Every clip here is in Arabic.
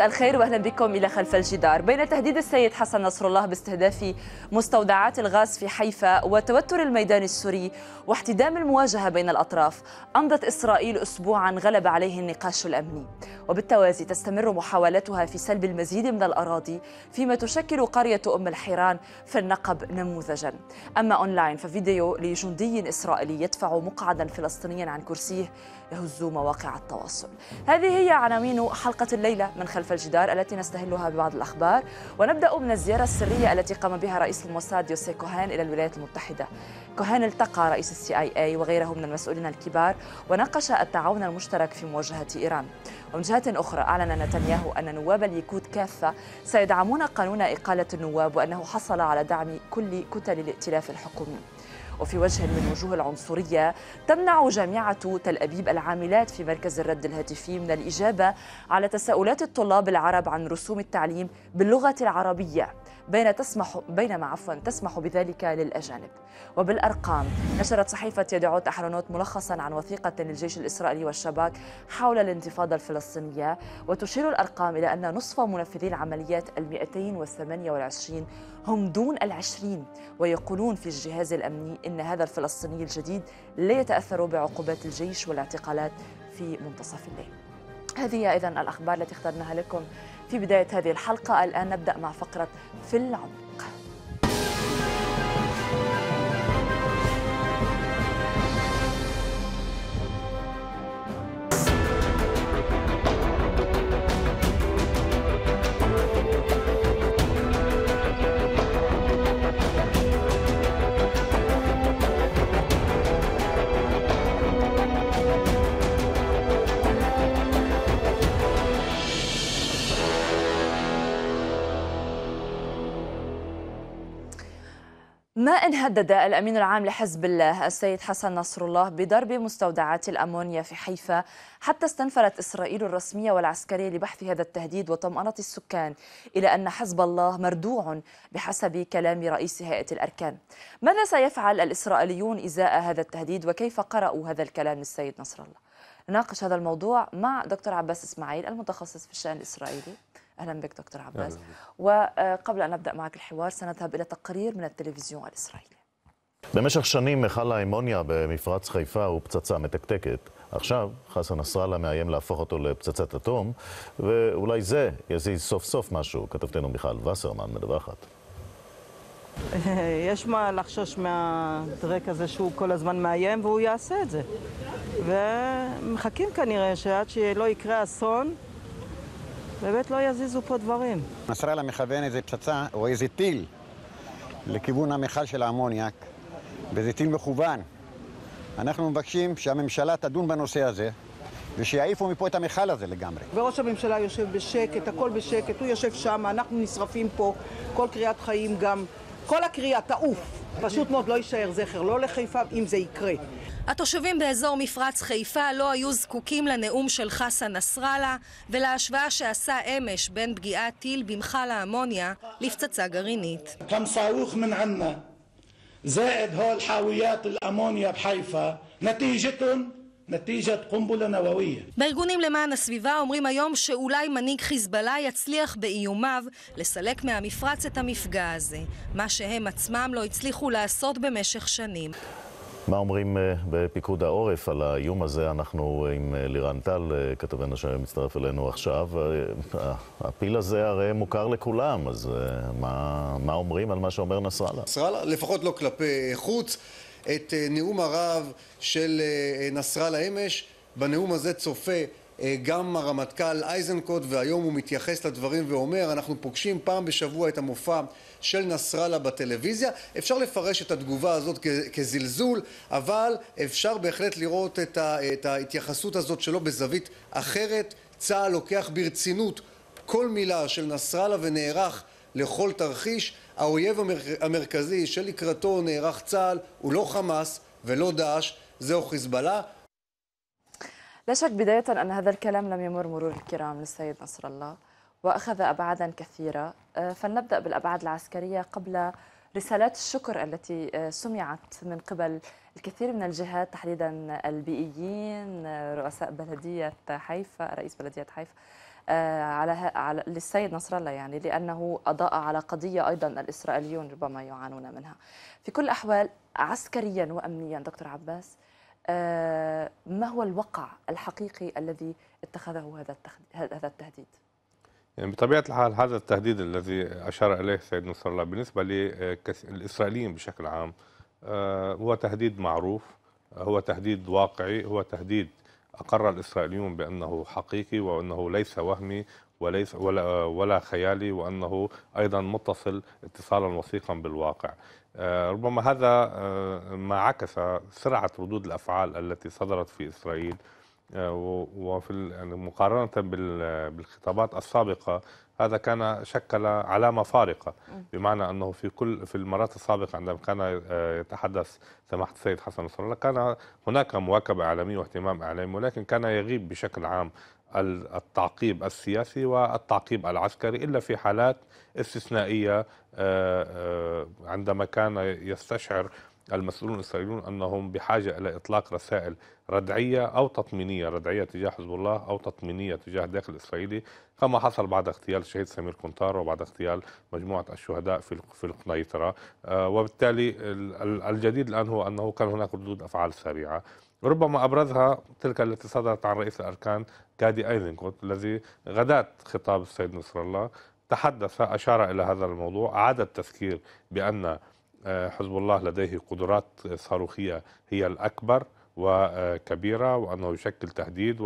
مساء الخير واهلا بكم الى خلف الجدار بين تهديد السيد حسن نصر الله باستهداف مستودعات الغاز في حيفا وتوتر الميدان السوري واحتدام المواجهه بين الاطراف امضت اسرائيل اسبوعا غلب عليه النقاش الامني وبالتوازي تستمر محاولاتها في سلب المزيد من الاراضي فيما تشكل قريه ام الحيران في النقب نموذجا اما اونلاين ففيديو لجندي اسرائيلي يدفع مقعدا فلسطينيا عن كرسيه يهز مواقع التواصل هذه هي عناوين حلقة الليلة من خلف الجدار التي نستهلها ببعض الأخبار ونبدأ من الزيارة السرية التي قام بها رئيس الموساد يوسي كوهان إلى الولايات المتحدة كوهان التقى رئيس السي آي آي وغيره من المسؤولين الكبار وناقش التعاون المشترك في مواجهة إيران ومن جهة أخرى أعلن نتنياهو أن نواب اليكود كافة سيدعمون قانون إقالة النواب وأنه حصل على دعم كل كتل الائتلاف الحكومي وفي وجه من وجوه العنصرية تمنع جامعة تل أبيب العاملات في مركز الرد الهاتفي من الإجابة على تساؤلات الطلاب العرب عن رسوم التعليم باللغة العربية بين تسمح بينما عفوا تسمح بذلك للأجانب وبالأرقام نشرت صحيفة يدعوت أحرونوت ملخصا عن وثيقة للجيش الإسرائيلي والشباك حول الانتفاضة الفلسطينية وتشير الأرقام إلى أن نصف منفذي العمليات ال 228 هم دون العشرين ويقولون في الجهاز الأمني إن هذا الفلسطيني الجديد لا يتأثر بعقوبات الجيش والاعتقالات في منتصف الليل هذه إذا الأخبار التي اخترناها لكم في بداية هذه الحلقة الآن نبدأ مع فقرة في العمر هدد الأمين العام لحزب الله السيد حسن نصر الله بضرب مستودعات الأمونيا في حيفا حتى استنفرت إسرائيل الرسمية والعسكرية لبحث هذا التهديد وطمأنة السكان إلى أن حزب الله مردوع بحسب كلام رئيس هيئة الأركان ماذا سيفعل الإسرائيليون إزاء هذا التهديد وكيف قرأوا هذا الكلام السيد نصر الله ناقش هذا الموضوع مع دكتور عباس إسماعيل المتخصص في الشأن الإسرائيلي اهلا بك دكتور عباس وقبل ان نبدا معك الحوار سنذهب الى تقرير من التلفزيون الاسرائيلي במשך שנים מכל האמוניה במפרץ חיפה הוא פצצה מתקתקת. עכשיו חסן נסראללה מאיים להפוך אותו לפצצת אטום, ואולי זה יזיז סוף סוף משהו. כתבתנו מיכל וסרמן מדווחת. יש מה לחשוש מהדרק הזה שהוא כל הזמן מאיים והוא יעשה את זה. ומחכים כנראה שעד שלא יקרה אסון, באמת לא יזיזו פה דברים. נסראללה מכוון איזה פצצה או איזה טיל לכיוון המכל של האמוניאק, וזה טיל מכוון. אנחנו מבקשים שהממשלה תדון בנושא הזה, ושיעיפו מפה את המכל הזה לגמרי. וראש הממשלה יושב בשקט, הכל בשקט, הוא יושב שם, אנחנו נשרפים פה, כל קריאת חיים גם, כל הקריאה תעוף. פשוט מאוד לא יישאר זכר, לא לחיפה, אם זה יקרה. התושבים באזור מפרץ חיפה לא היו זקוקים לנאום של חסן נסראללה ולהשוואה שעשה אמש בין פגיעת טיל במכל האמוניה לפצצה גרעינית. בארגונים למען הסביבה אומרים היום שאולי מנהיג חיזבאללה יצליח באיומיו לסלק מהמפרץ את המפגע הזה, מה שהם עצמם לא הצליחו לעשות במשך שנים. מה אומרים אה, בפיקוד העורף על האיום הזה? אנחנו אה, עם אה, לירן טל, כתבנו שמצטרף אלינו עכשיו. הפיל הזה הרי מוכר לכולם, אז מה, מה אומרים על מה שאומר נסראללה? נסראללה, לפחות לא כלפי חוץ. את נאום הרב של נסראללה אמש, בנאום הזה צופה אה, גם הרמטכ"ל אייזנקוט והיום הוא מתייחס לדברים ואומר, אנחנו פוגשים פעם בשבוע את המופע של נסראללה בטלוויזיה. אפשר לפרש את התגובה הזאת כזלזול, אבל אפשר בהחלט לראות את, ה, את ההתייחסות הזאת שלו בזווית אחרת. צה"ל לוקח ברצינות כל מילה של נסראללה ונערך לכל תרחיש. האויב המר... המרכזי שלקראתו נערך צה"ל הוא לא חמאס ולא דאעש, זהו חיזבאללה. لا شك بداية أن هذا الكلام لم يمر مرور الكرام للسيد نصر الله وأخذ أبعادا كثيرة آه، فلنبدأ بالأبعاد العسكرية قبل رسالات الشكر التي آه، سمعت من قبل الكثير من الجهات تحديدا البيئيين آه، رؤساء بلدية حيفا رئيس بلدية حيفا على على للسيد نصر الله يعني لانه اضاء على قضيه ايضا الاسرائيليون ربما يعانون منها. في كل الاحوال عسكريا وامنيا دكتور عباس آه، ما هو الوقع الحقيقي الذي اتخذه هذا هذا التهديد؟ يعني بطبيعه الحال هذا التهديد الذي اشار اليه السيد نصر الله بالنسبه للاسرائيليين بشكل عام آه، هو تهديد معروف هو تهديد واقعي هو تهديد اقر الاسرائيليون بانه حقيقي وانه ليس وهمي وليس ولا, ولا خيالي وانه ايضا متصل اتصالا وثيقا بالواقع آه، ربما هذا آه، ما عكس سرعة ردود الأفعال التي صدرت في إسرائيل آه، وفي يعني مقارنة بالخطابات السابقة هذا كان شكل علامة فارقة بمعنى أنه في كل في المرات السابقة عندما كان يتحدث سماحة السيد حسن نصر الله كان هناك مواكبة إعلامية واهتمام إعلامي ولكن كان يغيب بشكل عام التعقيب السياسي والتعقيب العسكري الا في حالات استثنائيه آه، آه، عندما كان يستشعر المسؤولون الاسرائيليون انهم بحاجه الى اطلاق رسائل ردعيه او تطمينيه، ردعيه تجاه حزب الله او تطمينيه تجاه الداخل الاسرائيلي كما حصل بعد اغتيال الشهيد سمير كونتار وبعد اغتيال مجموعه الشهداء في في القنيطره، آه، وبالتالي الجديد الان هو انه كان هناك ردود افعال سريعه. ربما ابرزها تلك التي صدرت عن رئيس الاركان كادي أيزنكوت الذي غداة خطاب السيد نصر الله تحدث أشار إلى هذا الموضوع أعاد التذكير بأن آه، حزب الله لديه قدرات صاروخية هي الأكبر وكبيرة وأنه يشكل تهديد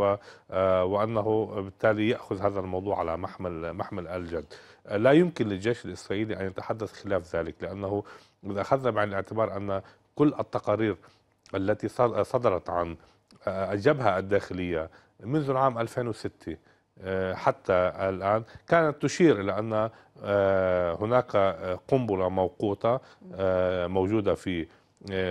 آه، وأنه بالتالي يأخذ هذا الموضوع على محمل, محمل الجد لا يمكن للجيش الإسرائيلي أن يتحدث خلاف ذلك لأنه إذا أخذنا بعين الاعتبار أن كل التقارير التي صدرت عن الجبهة الداخلية منذ العام 2006 آه، حتى الآن كانت تشير إلى أن آه، هناك آه، قنبلة موقوتة موجودة في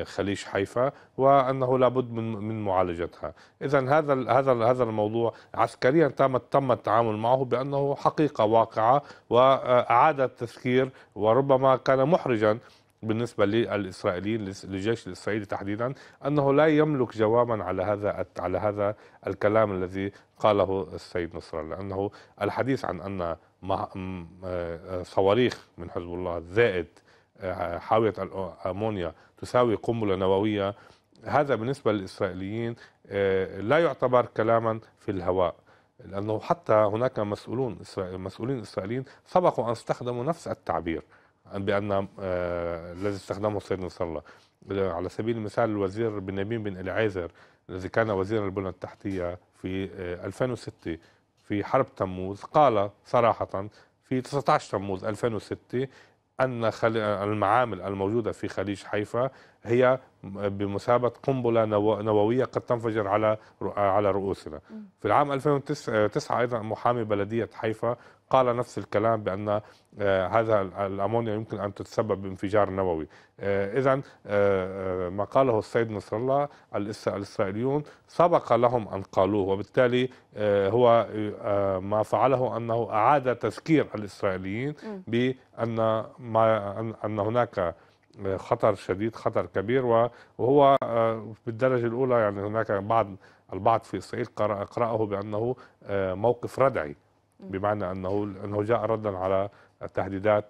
خليج حيفا وانه لابد من من معالجتها اذا هذا هذا هذا الموضوع عسكريا تم تم التعامل معه بانه حقيقه واقعه واعاد التذكير وربما كان محرجا بالنسبة للإسرائيليين للجيش الإسرائيلي تحديدا أنه لا يملك جوابا على هذا على هذا الكلام الذي قاله السيد نصر الله لأنه الحديث عن أن آه، صواريخ من حزب الله زائد آه، حاوية الأمونيا تساوي قنبلة نووية هذا بالنسبة للإسرائيليين آه، لا يعتبر كلاما في الهواء لأنه حتى هناك مسؤولون مسؤولين إسرائيليين سبقوا أن استخدموا نفس التعبير بأن آه، الذي استخدمه السيد نصر الله على سبيل المثال الوزير بنيامين بن العازر الذي كان وزيرا البنى التحتية في 2006 آه، في حرب تموز قال صراحة في 19 تموز 2006 أن المعامل الموجودة في خليج حيفا هي بمثابة قنبلة نووية قد تنفجر على على رؤوسنا. في العام 2009 آه، أيضا محامي بلدية حيفا قال نفس الكلام بأن آه، هذا الأمونيا يمكن أن تتسبب بانفجار نووي آه، إذا آه، ما قاله السيد نصر الله الإسرائيليون سبق لهم أن قالوه وبالتالي هو ما فعله أنه أعاد تذكير الإسرائيليين بأن ما أن هناك خطر شديد خطر كبير وهو بالدرجة الأولى يعني هناك بعض البعض في إسرائيل قرأه بأنه موقف ردعي بمعنى انه انه جاء ردا على تهديدات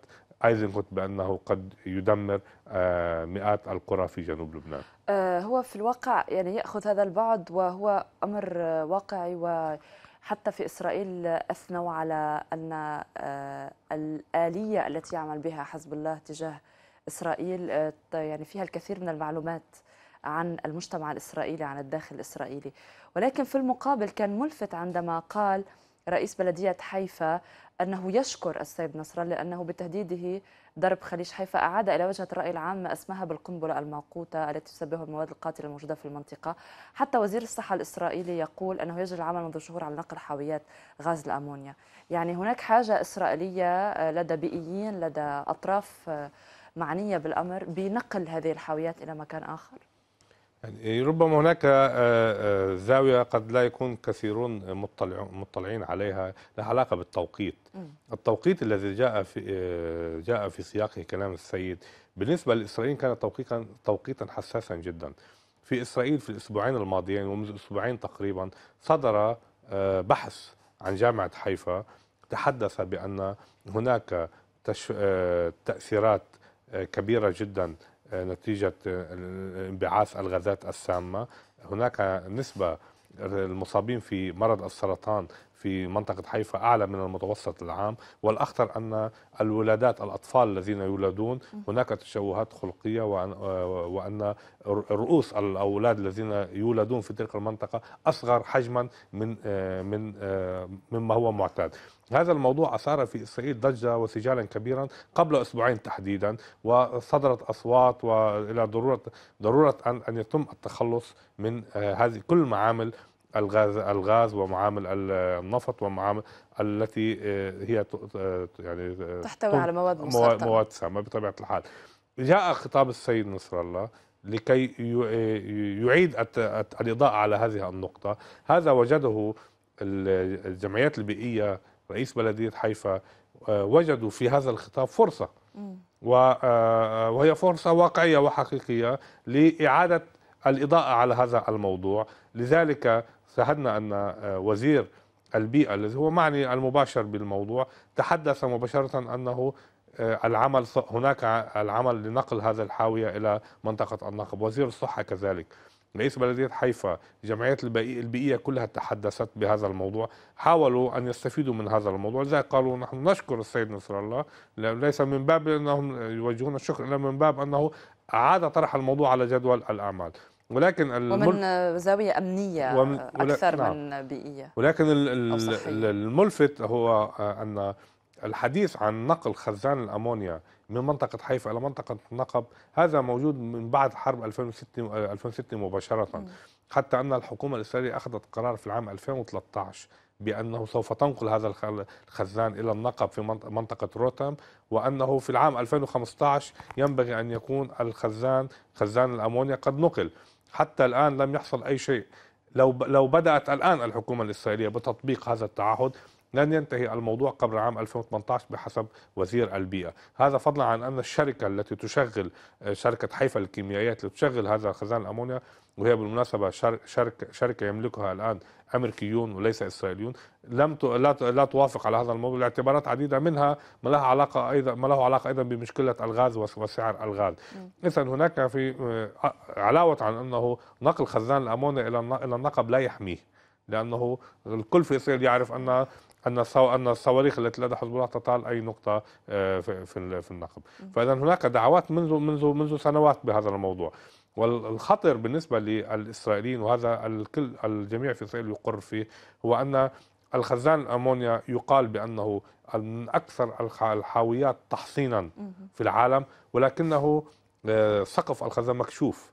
ايزنغوت بانه قد يدمر آه، مئات القرى في جنوب لبنان. آه، هو في الواقع يعني ياخذ هذا البعد وهو امر واقعي و حتى في إسرائيل أثنوا على أن آه، الآلية التي يعمل بها حزب الله تجاه إسرائيل يعني فيها الكثير من المعلومات عن المجتمع الإسرائيلي عن الداخل الإسرائيلي ولكن في المقابل كان ملفت عندما قال رئيس بلدية حيفا أنه يشكر السيد نصر الله لأنه بتهديده ضرب خليج حيفا أعاد إلى وجهة الرأي العام ما أسماها بالقنبلة الموقوتة التي تسببها المواد القاتلة الموجودة في المنطقة حتى وزير الصحة الإسرائيلي يقول أنه يجري العمل منذ شهور على نقل حاويات غاز الأمونيا يعني هناك حاجة إسرائيلية لدى بيئيين لدى أطراف معنية بالأمر بنقل هذه الحاويات إلى مكان آخر يعني ربما هناك آه، آه، زاوية قد لا يكون كثيرون مطلعين عليها لها علاقة بالتوقيت التوقيت الذي جاء في آه، جاء في سياقه كلام السيد بالنسبة للإسرائيليين كان توقيتا توقيتا حساسا جدا في إسرائيل في الأسبوعين الماضيين ومنذ أسبوعين تقريبا صدر بحث عن جامعة حيفا تحدث بأن هناك تأثيرات كبيرة جدا نتيجة انبعاث الغازات السامة هناك نسبة المصابين في مرض السرطان في منطقة حيفا أعلى من المتوسط العام والأخطر أن الولادات الأطفال الذين يولدون هناك تشوهات خلقية وأن رؤوس الأولاد الذين يولدون في تلك المنطقة أصغر حجما من من مما هو معتاد هذا الموضوع أثار في إسرائيل ضجة وسجالا كبيرا قبل أسبوعين تحديدا وصدرت أصوات وإلى ضرورة ضرورة أن يتم التخلص من آه، هذه كل المعامل الغاز الغاز ومعامل النفط ومعامل التي آه، هي آه، يعني آه، تحتوي على مواد مسرطنه مواد سامه بطبيعه الحال. جاء خطاب السيد نصر الله لكي يعيد الاضاءه على هذه النقطه، هذا وجده الجمعيات البيئيه رئيس بلديه حيفا وجدوا في هذا الخطاب فرصه وهي فرصه واقعيه وحقيقيه لاعاده الإضاءة على هذا الموضوع لذلك شاهدنا أن آه، وزير البيئة الذي هو معني المباشر بالموضوع تحدث مباشرة أنه آه، العمل هناك العمل لنقل هذا الحاوية إلى منطقة النقب وزير الصحة كذلك رئيس بلدية حيفا جمعيات البيئية كلها تحدثت بهذا الموضوع حاولوا أن يستفيدوا من هذا الموضوع لذلك قالوا نحن نشكر السيد نصر الله ليس من باب أنهم يوجهون الشكر إلا من باب أنه أعاد طرح الموضوع على جدول الأعمال ولكن ومن زاوية أمنية ومن... أكثر نعم. من بيئية ولكن الملفت هو آه، أن الحديث عن نقل خزان الأمونيا من منطقة حيفا إلى منطقة النقب هذا موجود من بعد حرب 2006 2006 آه، مباشرة حتى أن الحكومة الإسرائيلية أخذت قرار في العام 2013 بأنه سوف تنقل هذا الخزان إلى النقب في منطقة روتام وأنه في العام 2015 ينبغي أن يكون الخزان خزان الأمونيا قد نقل حتى الآن لم يحصل أي شيء لو لو بدأت الآن الحكومة الإسرائيلية بتطبيق هذا التعهد لن ينتهي الموضوع قبل عام 2018 بحسب وزير البيئة هذا فضلا عن أن الشركة التي تشغل شركة حيفا الكيميائيات التي تشغل هذا خزان الأمونيا وهي بالمناسبة شركة, شركة يملكها الآن أمريكيون وليس إسرائيليون لم لا توافق على هذا الموضوع لاعتبارات عديدة منها ما لها علاقة أيضا ما له علاقة أيضا بمشكلة الغاز وسعر الغاز إذا هناك في آه، علاوة عن أنه نقل خزان الأمونيا إلى النقب لا يحميه لانه الكل في اسرائيل يعرف ان ان ان الصواريخ التي لدى حزب الله تطال اي نقطه آه، في في النقب فاذا هناك دعوات منذ منذ منذ سنوات بهذا الموضوع والخطر بالنسبه للاسرائيليين وهذا الكل الجميع في اسرائيل يقر فيه هو ان الخزان الامونيا يقال بانه من اكثر الحاويات تحصينا في العالم ولكنه آه، سقف الخزان مكشوف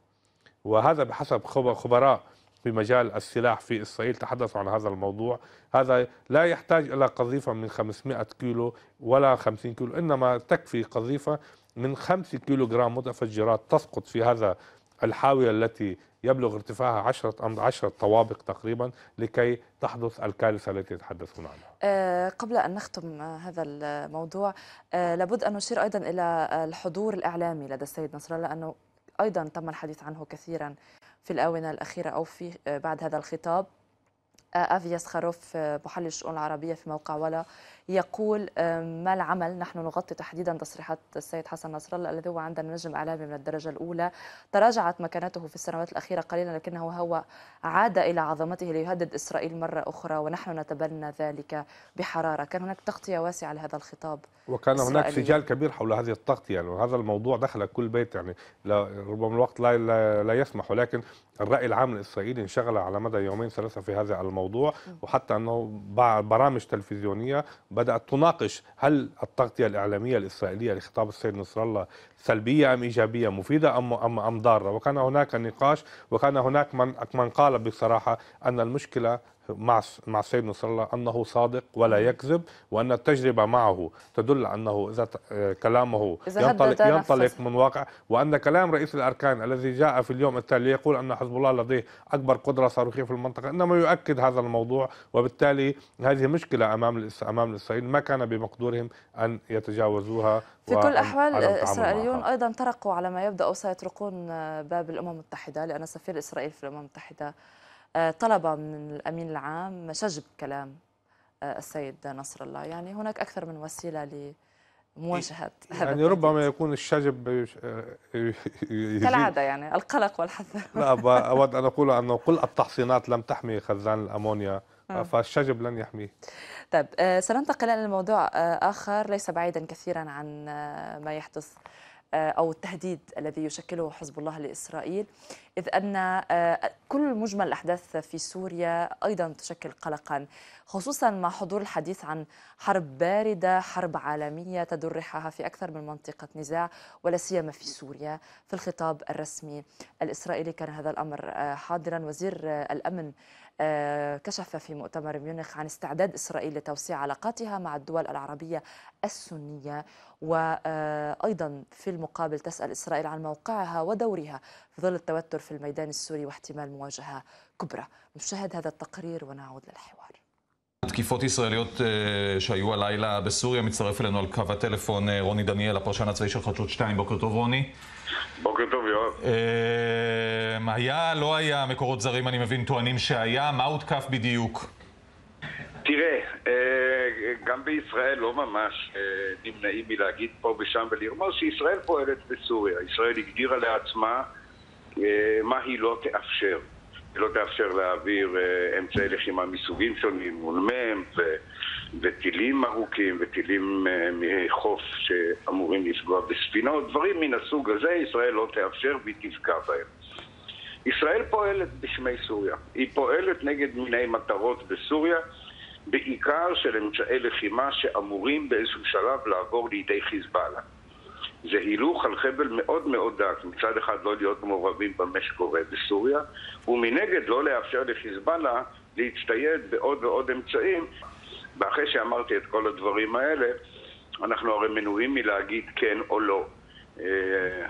وهذا بحسب خبراء في مجال السلاح في إسرائيل تحدثوا عن هذا الموضوع هذا لا يحتاج إلى قذيفة من 500 كيلو ولا 50 كيلو إنما تكفي قذيفة من 5 كيلو جرام متفجرات تسقط في هذا الحاوية التي يبلغ ارتفاعها 10 10 طوابق تقريبا لكي تحدث الكارثة التي يتحدثون عنها. آه، قبل أن نختم هذا الموضوع آه، لابد أن نشير أيضا إلى الحضور الإعلامي لدى السيد نصر الله لأنه أيضا تم الحديث عنه كثيرا في الآونة الأخيرة أو في آه، بعد هذا الخطاب آه، أفياس خروف آه، محلل الشؤون العربية في موقع ولا يقول ما العمل نحن نغطي تحديدا تصريحات السيد حسن نصر الله الذي هو عندنا نجم اعلامي من الدرجه الاولى تراجعت مكانته في السنوات الاخيره قليلا لكنه هو عاد الى عظمته ليهدد اسرائيل مره اخرى ونحن نتبنى ذلك بحراره كان هناك تغطيه واسعه لهذا الخطاب وكان هناك سجال كبير حول هذه التغطيه يعني وهذا الموضوع دخل كل بيت يعني ربما الوقت لا, لا, لا يسمح ولكن الراي العام الاسرائيلي انشغل على مدى يومين ثلاثه في هذا الموضوع وحتى انه برامج تلفزيونيه بدأت تناقش هل التغطية الإعلامية الإسرائيلية لخطاب السيد نصر الله سلبية أم إيجابية مفيدة أم أم أم ضارة وكان هناك نقاش وكان هناك من من قال بصراحة أن المشكلة مع مع السيد نصر الله انه صادق ولا يكذب وان التجربه معه تدل انه اذا كلامه إذا ينطلق ينطلق من واقع وان كلام رئيس الاركان الذي جاء في اليوم التالي يقول ان حزب الله لديه اكبر قدره صاروخيه في المنطقه انما يؤكد هذا الموضوع وبالتالي هذه مشكله امام امام الاسرائيليين ما كان بمقدورهم ان يتجاوزوها في كل الاحوال الاسرائيليون ايضا طرقوا على ما يبدو او سيطرقون باب الامم المتحده لان سفير اسرائيل في الامم المتحده آه، طلب من الامين العام شجب كلام آه، السيد نصر الله يعني هناك اكثر من وسيله لمواجهه إيه، يعني ربما يكون الشجب كالعاده يعني القلق والحذر لا اود ان اقول انه كل التحصينات لم تحمي خزان الامونيا آه. فالشجب لن يحميه طيب سننتقل الى موضوع اخر ليس بعيدا كثيرا عن ما يحدث أو التهديد الذي يشكله حزب الله لإسرائيل إذ أن آه، كل مجمل الأحداث في سوريا أيضا تشكل قلقا خصوصا مع حضور الحديث عن حرب باردة حرب عالمية تدر ريحها في أكثر من منطقة نزاع ولا سيما في سوريا في الخطاب الرسمي الإسرائيلي كان هذا الأمر آه، حاضرا وزير آه، الأمن آه، كشف في مؤتمر ميونخ عن استعداد إسرائيل لتوسيع علاقاتها مع الدول العربية السنية وأيضا في المقابل تسأل إسرائيل عن موقعها ودورها في ظل التوتر في الميدان السوري واحتمال مواجهة كبرى نشاهد هذا التقرير ونعود للحوار תקיפות ישראליות שהיו הלילה בסוריה, מצטרף אלינו על קו הטלפון רוני דניאל, הפרשן הצבאי של חדשות 2, בוקר טוב רוני. בוקר טוב. בוקר טוב, יואב. אה, היה, לא היה, מקורות זרים, אני מבין, טוענים שהיה. מה הותקף בדיוק? תראה, אה, גם בישראל לא ממש אה, נמנעים מלהגיד פה ושם ולרמוז שישראל פועלת בסוריה. ישראל הגדירה לעצמה מה היא לא תאפשר. היא לא תאפשר להעביר אמצעי לחימה מסוגים שונים, מול מ' וטילים ארוכים וטילים אה, מחוף שאמורים לפגוע בספינות, דברים מן הסוג הזה ישראל לא תאפשר והיא תפגע בהם. ישראל פועלת בשמי סוריה. היא פועלת נגד מיני מטרות בסוריה, בעיקר של אמצעי לחימה שאמורים באיזשהו שלב לעבור לידי חיזבאללה. זה הילוך על חבל מאוד מאוד דק, מצד אחד לא להיות מעורבים במה שקורה בסוריה, ומנגד לא לאפשר לחיזבאללה להצטייד בעוד ועוד אמצעים ואחרי שאמרתי את כל הדברים האלה, אנחנו הרי מנועים מלהגיד כן או לא. אה,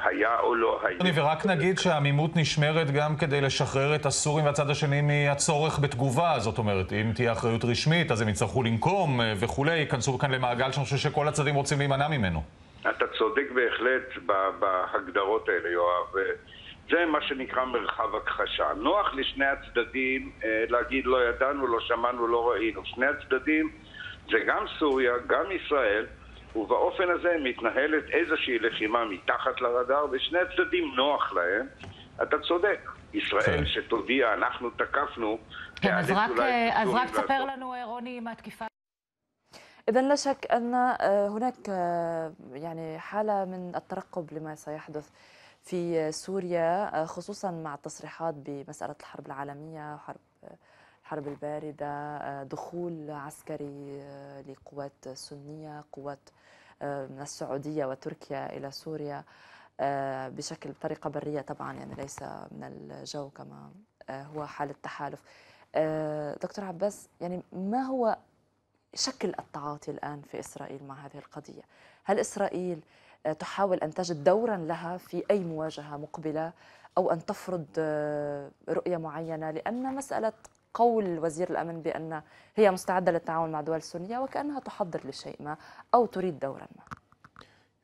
היה או לא היה. ורק נגיד שהעמימות נשמרת גם כדי לשחרר את הסורים והצד השני מהצורך בתגובה, זאת אומרת, אם תהיה אחריות רשמית, אז הם יצטרכו לנקום אה, וכולי, ייכנסו כאן למעגל שאני חושב שכל הצדדים רוצים להימנע ממנו. אתה צודק בהחלט בהגדרות האלה, יואב. זה מה שנקרא מרחב הכחשה. נוח לשני הצדדים אה, להגיד לא ידענו, לא שמענו, לא ראינו. שני הצדדים זה גם סוריה, גם ישראל, ובאופן הזה מתנהלת איזושהי לחימה מתחת לרדאר, ושני הצדדים נוח להם. אתה צודק. ישראל כן. שתודיע, אנחנו תקפנו. כן, אז רק, אה, אז רק תספר לנו, אה, רוני, מה התקיפה. إذا لا شك أن هناك يعني حالة من الترقب لما سيحدث في سوريا آه، خصوصا مع التصريحات بمسألة الحرب العالمية وحرب الحرب الباردة آه، دخول عسكري آه، لقوات سنية قوات من السعودية وتركيا إلى سوريا بشكل بطريقة برية طبعا يعني ليس من الجو كما هو حال التحالف دكتور عباس يعني ما هو شكل التعاطي الآن في إسرائيل مع هذه القضية هل إسرائيل تحاول أن تجد دورا لها في أي مواجهة مقبلة أو أن تفرض آه، رؤية معينة لأن مسألة قول وزير الأمن بأن هي مستعدة للتعاون مع دول سنية وكأنها تحضر لشيء ما أو تريد دورا ما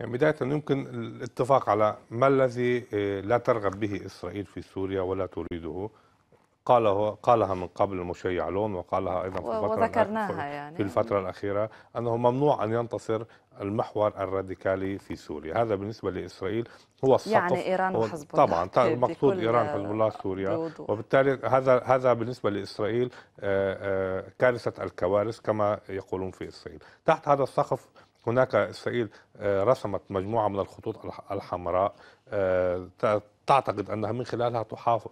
يعني بداية يمكن الاتفاق على ما الذي آه، لا ترغب به إسرائيل في سوريا ولا تريده قاله قالها من قبل المشي علون وقالها ايضا في الفتره وذكرناها يعني في الفتره الاخيره انه ممنوع ان ينتصر المحور الراديكالي في سوريا هذا بالنسبه لاسرائيل هو السقف يعني ايران وحزب الله طبعا المقصود ايران حزب الله سوريا بوضوح. وبالتالي هذا هذا بالنسبه لاسرائيل آه، آه، كارثه الكوارث كما يقولون في اسرائيل تحت هذا السقف هناك اسرائيل آه، رسمت مجموعه من الخطوط الحمراء تعتقد انها من خلالها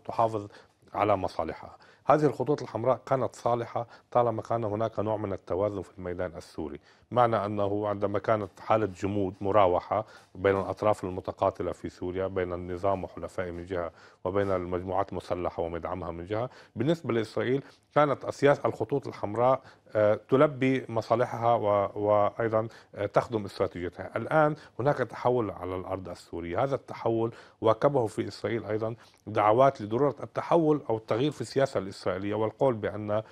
تحافظ على مصالحها هذه الخطوط الحمراء كانت صالحة طالما كان هناك نوع من التوازن في الميدان السوري معنى أنه عندما كانت حالة جمود مراوحة بين الأطراف المتقاتلة في سوريا بين النظام وحلفائه من جهة وبين المجموعات المسلحة ومدعمها من جهة بالنسبة لإسرائيل كانت أسياس الخطوط الحمراء آه، تلبي مصالحها وأيضا آه، تخدم استراتيجيتها الآن هناك تحول على الأرض السورية هذا التحول واكبه في إسرائيل أيضا دعوات لضرورة التحول أو التغيير في السياسة الإسرائيلية والقول بأن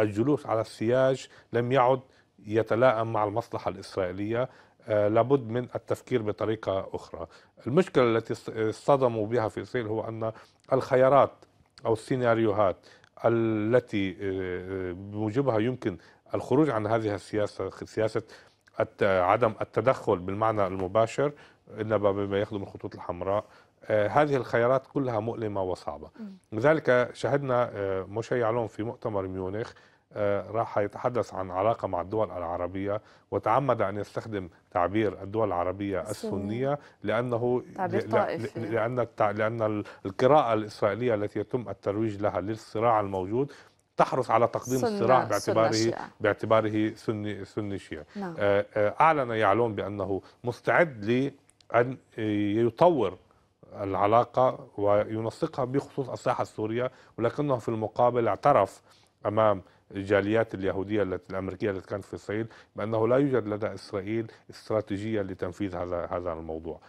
الجلوس على السياج لم يعد يتلائم مع المصلحة الإسرائيلية آه، لابد من التفكير بطريقة أخرى المشكلة التي اصطدموا بها في إسرائيل هو أن الخيارات أو السيناريوهات التي آه، بموجبها يمكن الخروج عن هذه السياسة سياسة عدم التدخل بالمعنى المباشر إنما بما يخدم الخطوط الحمراء آه، هذه الخيارات كلها مؤلمة وصعبة لذلك شهدنا مشي علوم في مؤتمر ميونخ آه، راح يتحدث عن علاقة مع الدول العربية وتعمد أن يستخدم تعبير الدول العربية السنية لأنه تعبير طائفي. لأن لأن القراءة الإسرائيلية التي يتم الترويج لها للصراع الموجود تحرص على تقديم الصراع باعتباره باعتباره سني سني شيعي نعم. آه، آه، اعلن يعلون بانه مستعد لان يطور العلاقه وينسقها بخصوص الساحه السوريه ولكنه في المقابل اعترف امام الجاليات اليهودية التي الأمريكية التي كانت في إسرائيل بأنه لا يوجد لدى إسرائيل استراتيجية لتنفيذ هذا هذا الموضوع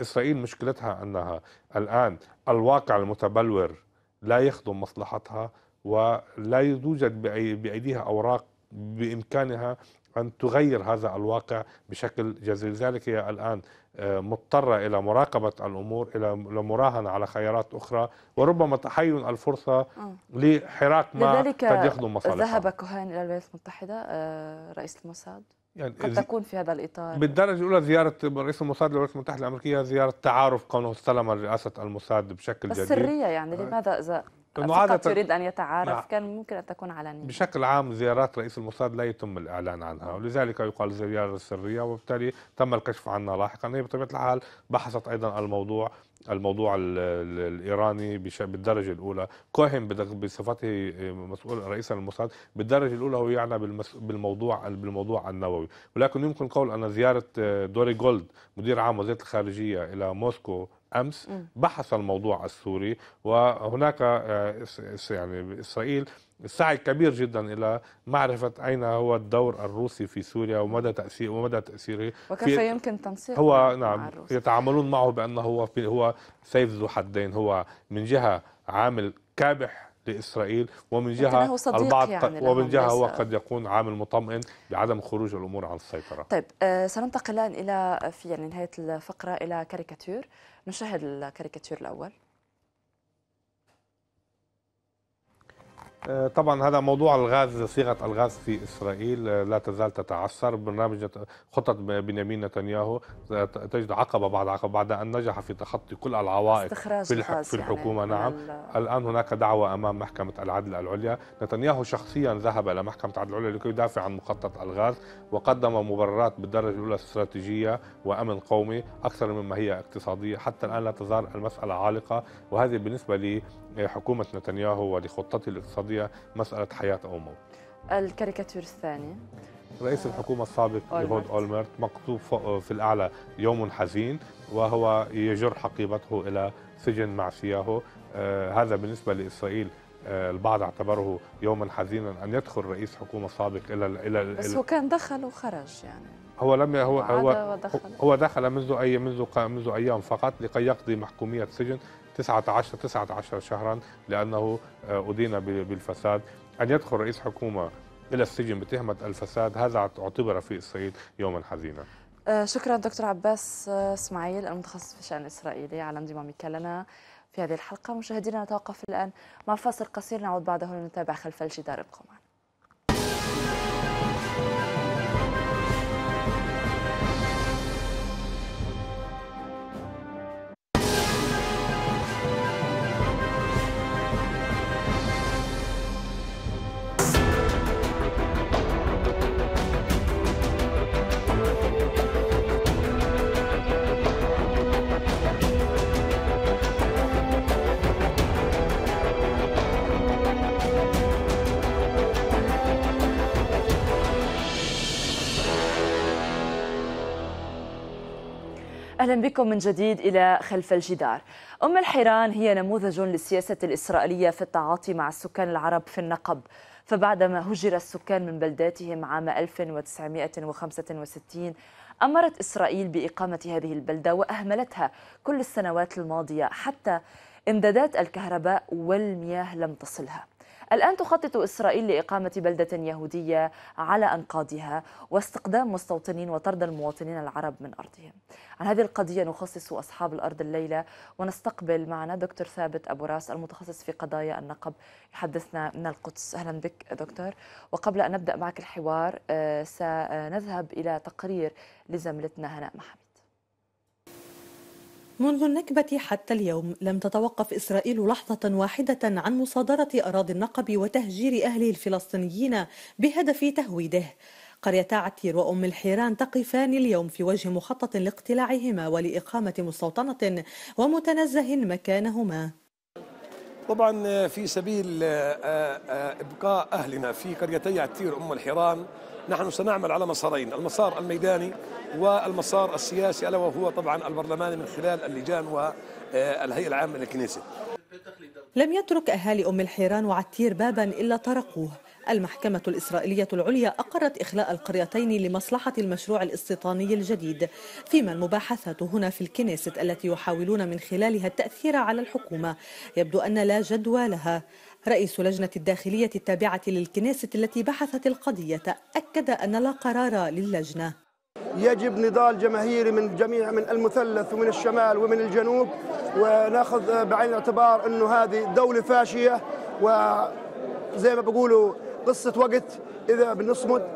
إسرائيل مشكلتها أنها الآن الواقع المتبلور لا يخدم مصلحتها ولا يوجد بأيديها أوراق بإمكانها أن تغير هذا الواقع بشكل جذري لذلك هي الآن مضطرة إلى مراقبة الأمور إلى المراهنة على خيارات أخرى وربما تحين الفرصة آه. لحراك ما قد يخدم مصالحها ذهب كوهين إلى الولايات المتحدة آه، رئيس الموساد يعني قد تكون في هذا الاطار بالدرجه الاولى زياره رئيس الموساد للولايات المتحده الامريكيه زياره تعارف كونه استلم رئاسه الموساد بشكل بس جديد سريه يعني آه. لماذا اذا كان عادة فقط يريد أن يتعارف كان ممكن أن تكون علنية بشكل عام زيارات رئيس الموساد لا يتم الإعلان عنها نعم. ولذلك يقال زيارة سرية وبالتالي تم الكشف عنها لاحقا هي بطبيعة الحال بحثت أيضا الموضوع الموضوع الايراني بالدرجه الاولى، كوهن بصفته مسؤول رئيسا الموساد بالدرجه الاولى هو يعنى بالموضوع بالموضوع النووي، ولكن يمكن قول ان زياره آه، دوري جولد مدير عام وزاره الخارجيه الى موسكو امس بحث الموضوع السوري وهناك آه، يعني اسرائيل سعي كبير جدا الى معرفه اين هو الدور الروسي في سوريا ومدى تاثيره ومدى تاثيره وكيف يمكن تنسيق هو نعم مع يتعاملون معه بانه هو هو سيف ذو حدين هو من جهه عامل كابح لاسرائيل ومن جهه البعض يعني ومن جهه هو قد يكون عامل مطمئن بعدم خروج الامور عن السيطره. طيب آه، سننتقل الان الى في يعني نهايه الفقره الى كاريكاتير نشاهد الكاريكاتير الأول آه، طبعا هذا موضوع الغاز صيغه الغاز في اسرائيل آه، لا تزال تتعثر برنامج خطط بنيامين نتنياهو آه، تجد عقبه بعد عقبه بعد ان نجح في تخطي كل العوائق في, في يعني الحكومه يعني نعم الان هناك دعوه امام محكمه العدل العليا نتنياهو شخصيا ذهب الى محكمه العدل العليا لكي يدافع عن مخطط الغاز وقدم مبررات بالدرجه الاولى استراتيجيه وامن قومي اكثر مما هي اقتصاديه حتى الان لا تزال المساله عالقه وهذه بالنسبه لي حكومة نتنياهو ولخطته الاقتصادية مسألة حياة أو موت الكاريكاتير الثاني رئيس الحكومة السابق يهود أولمرت مكتوب في الأعلى يوم حزين وهو يجر حقيبته إلى سجن مع سياهو آه، هذا بالنسبة لإسرائيل آه، البعض اعتبره يوما حزينا أن يدخل رئيس حكومة سابق إلى إلى بس هو كان دخل وخرج يعني هو لم هو هو دخل. هو دخل منذ اي منذ منذ ايام فقط لكي يقضي محكوميه سجن 19 19 شهرا لانه آه، ادين بالفساد ان يدخل رئيس حكومه الى السجن بتهمه الفساد هذا اعتبر في اسرائيل يوما حزينا آه، شكرا دكتور عباس آه، اسماعيل المتخصص في الشان الاسرائيلي على انضمامك لنا في هذه الحلقه مشاهدينا نتوقف الان مع فاصل قصير نعود بعده لنتابع خلف الجدار ابقوا معنا أهلا بكم من جديد إلى خلف الجدار أم الحيران هي نموذج للسياسة الإسرائيلية في التعاطي مع السكان العرب في النقب فبعدما هجر السكان من بلداتهم عام 1965 أمرت إسرائيل بإقامة هذه البلدة وأهملتها كل السنوات الماضية حتى إمدادات الكهرباء والمياه لم تصلها الآن تخطط إسرائيل لإقامة بلدة يهودية على أنقاضها واستقدام مستوطنين وطرد المواطنين العرب من أرضهم عن هذه القضية نخصص أصحاب الأرض الليلة ونستقبل معنا دكتور ثابت أبو راس المتخصص في قضايا النقب يحدثنا من القدس أهلا بك دكتور وقبل أن نبدأ معك الحوار آه، سنذهب إلى تقرير لزملتنا هناء محمد منذ النكبة حتى اليوم لم تتوقف إسرائيل لحظة واحدة عن مصادرة أراضي النقب وتهجير أهله الفلسطينيين بهدف تهويده قريتا عتير وأم الحيران تقفان اليوم في وجه مخطط لاقتلاعهما ولإقامة مستوطنة ومتنزه مكانهما طبعا آه، في سبيل آه، آه، إبقاء أهلنا في قريتي عتير أم الحيران نحن سنعمل على مسارين المسار الميداني والمسار السياسي ألا وهو طبعا البرلماني من خلال اللجان والهيئة العامة للكنيسة لم يترك أهالي أم الحيران وعتير بابا إلا طرقوه المحكمة الإسرائيلية العليا أقرت إخلاء القريتين لمصلحة المشروع الاستيطاني الجديد فيما المباحثات هنا في الكنيست التي يحاولون من خلالها التأثير على الحكومة يبدو أن لا جدوى لها رئيس لجنة الداخلية التابعة للكنيسة التي بحثت القضية أكد أن لا قرار للجنة يجب نضال جماهيري من جميع من المثلث ومن الشمال ومن الجنوب وناخذ بعين الاعتبار أنه هذه دولة فاشية وزي ما بقولوا قصة وقت إذا بنصمد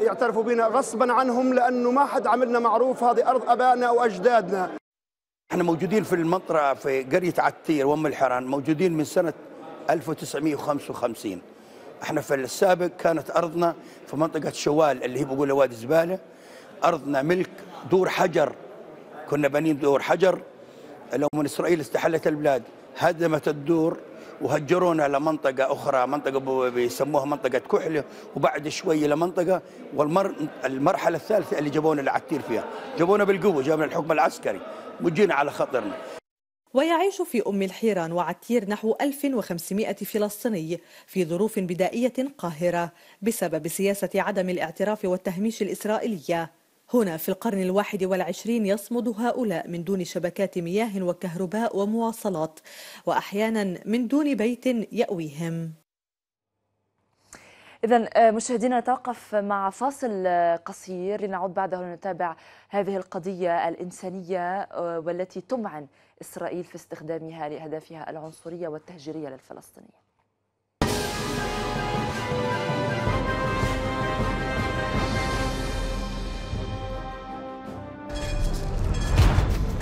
يعترفوا بنا غصبا عنهم لانه ما حد عملنا معروف هذه ارض ابائنا واجدادنا. احنا موجودين في المنطقه في قريه عتير وام الحران موجودين من سنه 1955 احنا في السابق كانت ارضنا في منطقه شوال اللي هي بقولها وادي زباله ارضنا ملك دور حجر كنا بنين دور حجر لو من اسرائيل استحلت البلاد هدمت الدور وهجرونا لمنطقه اخرى منطقه بيسموها منطقه كحله وبعد شويه لمنطقه والمر المرحله الثالثه اللي جابونا العتير فيها جابونا بالقوه جابنا الحكم العسكري وجينا على خطرنا ويعيش في أم الحيران وعتير نحو 1500 فلسطيني في ظروف بدائية قاهرة بسبب سياسة عدم الاعتراف والتهميش الإسرائيلية هنا في القرن الواحد والعشرين يصمد هؤلاء من دون شبكات مياه وكهرباء ومواصلات وأحيانا من دون بيت يأويهم إذا آه، مشاهدينا نتوقف مع فاصل آه، قصير لنعود بعده لنتابع هذه القضية الإنسانية آه، والتي تمعن إسرائيل في استخدامها لأهدافها العنصرية والتهجيرية للفلسطينيين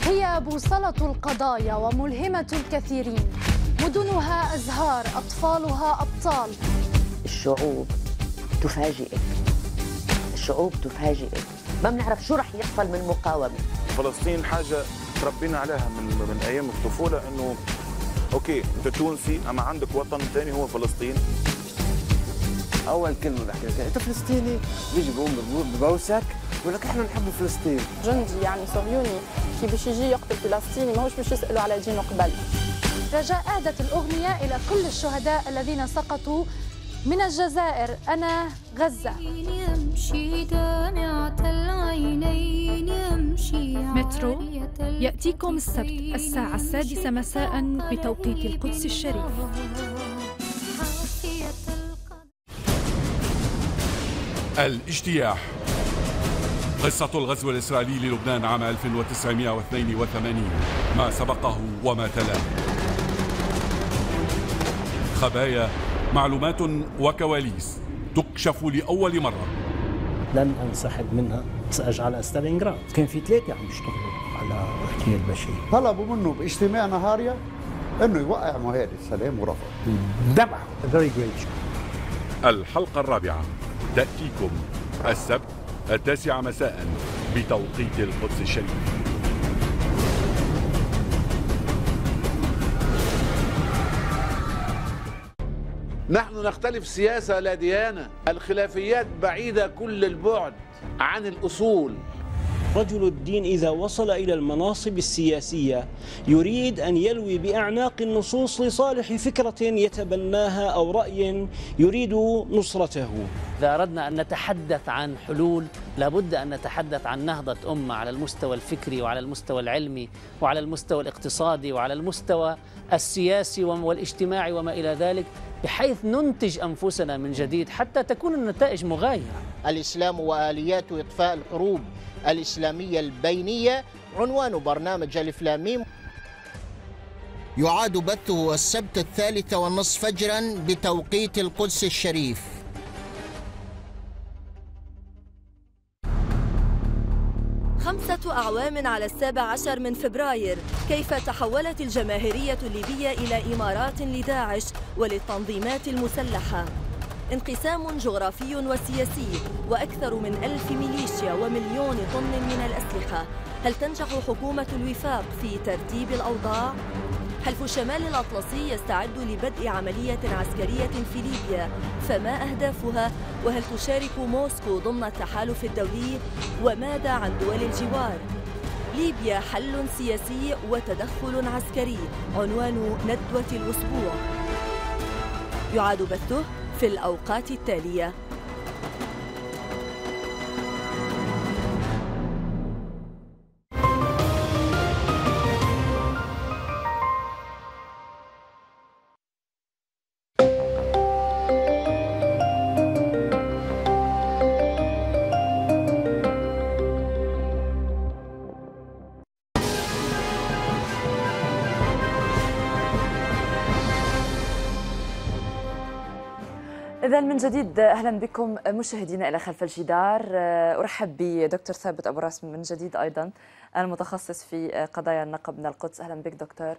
هي بوصلة القضايا وملهمة الكثيرين مدنها أزهار أطفالها أبطال الشعوب تفاجئك الشعوب تفاجئك ما بنعرف شو رح يحصل من مقاومة فلسطين حاجة تربينا عليها من من ايام الطفوله انه اوكي انت تونسي اما عندك وطن ثاني هو فلسطين اول كلمه بحكي لك انت فلسطيني بيجي بقوم ببوسك بقول لك احنا نحب فلسطين جندي يعني صهيوني كي باش يجي يقتل فلسطيني ماهوش باش يسالوا على دينه قبل رجاء اهدت الاغنيه الى كل الشهداء الذين سقطوا من الجزائر انا غزه مترو يأتيكم السبت الساعة السادسة مساء بتوقيت القدس الشريف الاجتياح قصة الغزو الإسرائيلي للبنان عام 1982 ما سبقه وما تلاه خبايا معلومات وكواليس تكشف لأول مرة لن انسحب منها ساجعل ستالينغراد كان في ثلاثه عم يشتغلوا على احكي البشير طلبوا منه باجتماع نهاريا انه يوقع معاهده السلام ورفض ذبحه فيري جريت الحلقه الرابعه تاتيكم السبت التاسعه مساء بتوقيت القدس الشريف نحن نختلف سياسة لا ديانة الخلافيات بعيدة كل البعد عن الأصول رجل الدين إذا وصل إلى المناصب السياسية يريد أن يلوي بأعناق النصوص لصالح فكرة يتبناها أو رأي يريد نصرته إذا أردنا أن نتحدث عن حلول لابد أن نتحدث عن نهضة أمة على المستوى الفكري وعلى المستوى العلمي وعلى المستوى الاقتصادي وعلى المستوى السياسي والاجتماعي وما إلى ذلك بحيث ننتج أنفسنا من جديد حتى تكون النتائج مغايرة الإسلام وآليات إطفاء الحروب الإسلامية البينية عنوان برنامج ألف لاميم يعاد بثه السبت الثالث والنصف فجرا بتوقيت القدس الشريف خمسة أعوام على السابع عشر من فبراير كيف تحولت الجماهيرية الليبية إلى إمارات لداعش وللتنظيمات المسلحة انقسام جغرافي وسياسي وأكثر من ألف ميليشيا ومليون طن من الأسلحة هل تنجح حكومة الوفاق في ترتيب الأوضاع؟ حلف الشمال الأطلسي يستعد لبدء عملية عسكرية في ليبيا فما أهدافها وهل تشارك موسكو ضمن التحالف الدولي وماذا عن دول الجوار ليبيا حل سياسي وتدخل عسكري عنوان ندوة الأسبوع يعاد بثه في الأوقات التالية إذا من جديد أهلا بكم مشاهدينا إلى خلف الجدار آه، أرحب بدكتور ثابت أبو راس من جديد أيضا المتخصص في قضايا النقب من القدس أهلا بك دكتور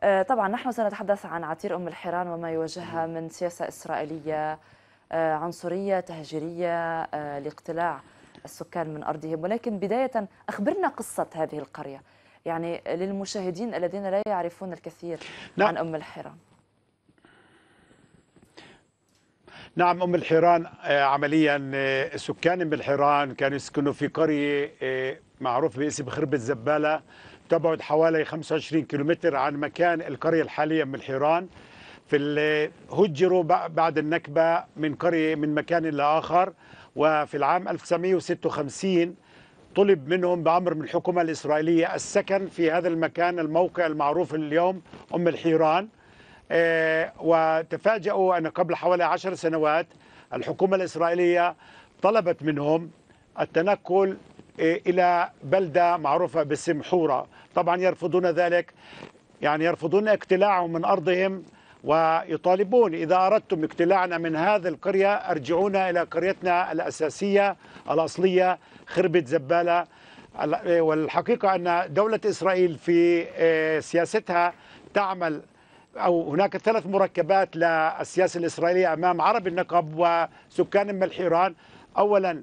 آه، طبعا نحن سنتحدث عن عتير أم الحيران وما يواجهها من سياسة إسرائيلية آه، عنصرية تهجيرية لاقتلاع السكان من أرضهم ولكن بداية أخبرنا قصة هذه القرية يعني للمشاهدين الذين لا يعرفون الكثير نعم. عن أم الحيران نعم أم الحيران آه، عمليا آه، سكان أم الحيران كانوا يسكنوا في قرية آه، معروف باسم خربة زبالة تبعد حوالي 25 كيلومتر عن مكان القرية الحالية أم الحيران في هجروا بعد النكبة من قرية من مكان لآخر وفي العام 1956 طلب منهم بأمر من الحكومة الإسرائيلية السكن في هذا المكان الموقع المعروف اليوم أم الحيران آه، وتفاجأوا أن قبل حوالي عشر سنوات الحكومة الإسرائيلية طلبت منهم التنقل آه، إلى بلدة معروفة باسم حورة طبعا يرفضون ذلك يعني يرفضون اقتلاعهم من أرضهم ويطالبون إذا أردتم اقتلاعنا من هذه القرية أرجعونا إلى قريتنا الأساسية الأصلية خربة زبالة آه، والحقيقة أن دولة إسرائيل في سياستها تعمل أو هناك ثلاث مركبات للسياسة الإسرائيلية أمام عرب النقب وسكان ام الحيران أولا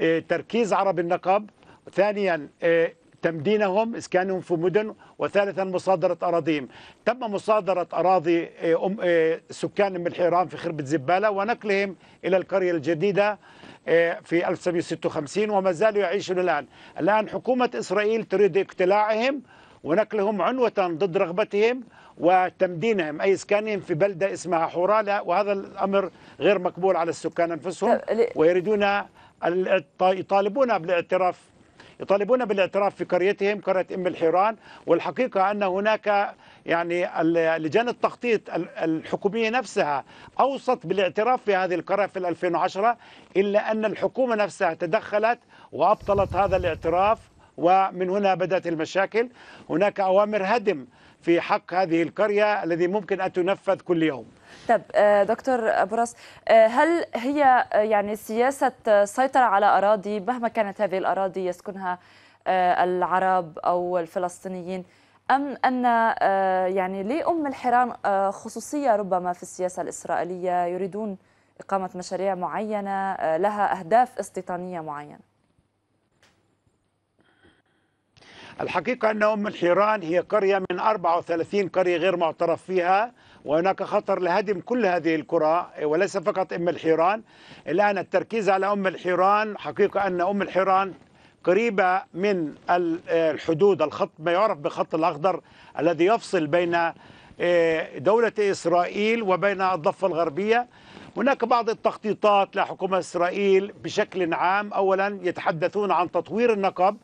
آه، تركيز عرب النقب ثانيا آه، تمدينهم اسكانهم في مدن وثالثا مصادره اراضيهم تم مصادره اراضي آه، سكان من حيران في خربه زباله ونقلهم الى القريه الجديده في 1956 وما زالوا يعيشون الان الان حكومه اسرائيل تريد اقتلاعهم ونقلهم عنوه ضد رغبتهم وتمدينهم أي إسكانهم في بلدة اسمها حورالة وهذا الأمر غير مقبول على السكان أنفسهم ويريدون يطالبون بالاعتراف يطالبون بالاعتراف في قريتهم قرية أم الحيران والحقيقة أن هناك يعني لجان التخطيط الحكومية نفسها أوصت بالاعتراف في هذه القرية في 2010 إلا أن الحكومة نفسها تدخلت وأبطلت هذا الاعتراف ومن هنا بدأت المشاكل هناك أوامر هدم في حق هذه القرية الذي ممكن أن تنفذ كل يوم طب آه، دكتور ابرص آه، هل هي آه، يعني سياسة سيطرة على أراضي مهما كانت هذه الأراضي يسكنها العرب أو الفلسطينيين أم أن يعني لأم الحيران خصوصية ربما في السياسة الإسرائيلية يريدون إقامة مشاريع معينة لها أهداف استيطانية معينة الحقيقة أن أم الحيران هي قرية من 34 قرية غير معترف فيها وهناك خطر لهدم كل هذه القرى وليس فقط أم الحيران الآن التركيز على أم الحيران حقيقة أن أم الحيران قريبة من الحدود الخط ما يعرف بالخط الأخضر الذي يفصل بين آه، دولة إسرائيل وبين الضفة الغربية هناك بعض التخطيطات لحكومة إسرائيل بشكل عام أولا يتحدثون عن تطوير النقب